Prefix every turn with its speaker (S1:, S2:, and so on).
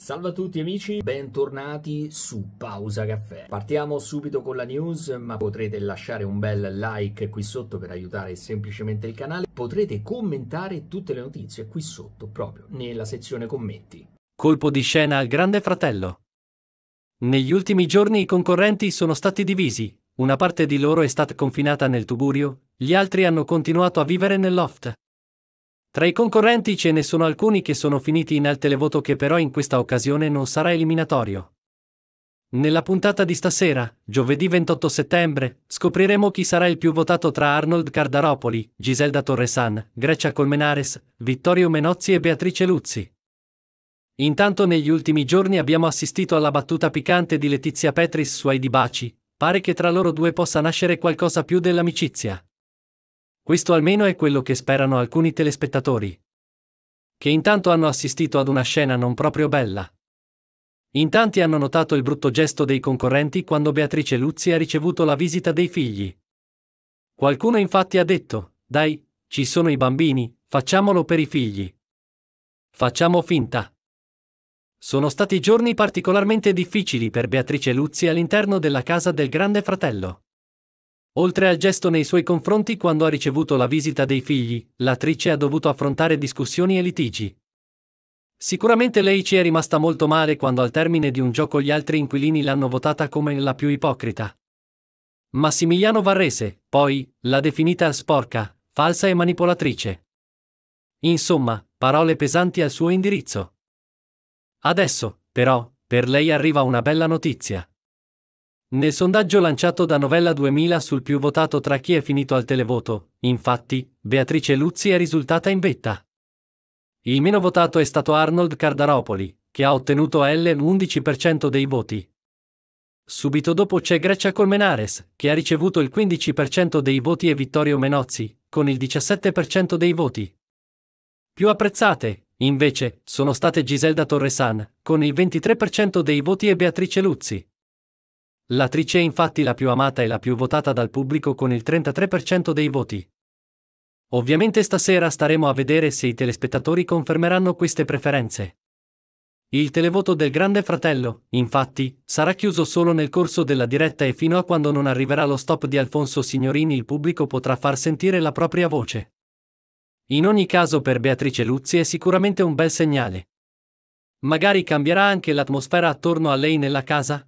S1: Salve a tutti amici, bentornati su Pausa Caffè. Partiamo subito con la news, ma potrete lasciare un bel like qui sotto per aiutare semplicemente il canale. Potrete commentare tutte le notizie qui sotto, proprio nella sezione commenti.
S2: Colpo di scena al Grande Fratello. Negli ultimi giorni i concorrenti sono stati divisi, una parte di loro è stata confinata nel tuburio, gli altri hanno continuato a vivere nel loft. Tra i concorrenti ce ne sono alcuni che sono finiti in al televoto che però in questa occasione non sarà eliminatorio. Nella puntata di stasera, giovedì 28 settembre, scopriremo chi sarà il più votato tra Arnold Cardaropoli, Giselda Torresan, Grecia Colmenares, Vittorio Menozzi e Beatrice Luzzi. Intanto negli ultimi giorni abbiamo assistito alla battuta piccante di Letizia Petris su Aidi Baci, pare che tra loro due possa nascere qualcosa più dell'amicizia. Questo almeno è quello che sperano alcuni telespettatori. Che intanto hanno assistito ad una scena non proprio bella. In tanti hanno notato il brutto gesto dei concorrenti quando Beatrice Luzzi ha ricevuto la visita dei figli. Qualcuno infatti ha detto, dai, ci sono i bambini, facciamolo per i figli. Facciamo finta. Sono stati giorni particolarmente difficili per Beatrice Luzzi all'interno della casa del grande fratello. Oltre al gesto nei suoi confronti quando ha ricevuto la visita dei figli, l'attrice ha dovuto affrontare discussioni e litigi. Sicuramente lei ci è rimasta molto male quando al termine di un gioco gli altri inquilini l'hanno votata come la più ipocrita. Massimiliano Varrese, poi, l'ha definita sporca, falsa e manipolatrice. Insomma, parole pesanti al suo indirizzo. Adesso, però, per lei arriva una bella notizia. Nel sondaggio lanciato da Novella 2000 sul più votato tra chi è finito al televoto, infatti, Beatrice Luzzi è risultata in vetta. Il meno votato è stato Arnold Cardaropoli, che ha ottenuto l'11% dei voti. Subito dopo c'è Grecia Colmenares, che ha ricevuto il 15% dei voti e Vittorio Menozzi, con il 17% dei voti. Più apprezzate, invece, sono state Giselda Torresan, con il 23% dei voti e Beatrice Luzzi, L'attrice è infatti la più amata e la più votata dal pubblico con il 33% dei voti. Ovviamente stasera staremo a vedere se i telespettatori confermeranno queste preferenze. Il televoto del Grande Fratello, infatti, sarà chiuso solo nel corso della diretta e fino a quando non arriverà lo stop di Alfonso Signorini il pubblico potrà far sentire la propria voce. In ogni caso per Beatrice Luzzi è sicuramente un bel segnale. Magari cambierà anche l'atmosfera attorno a lei nella casa?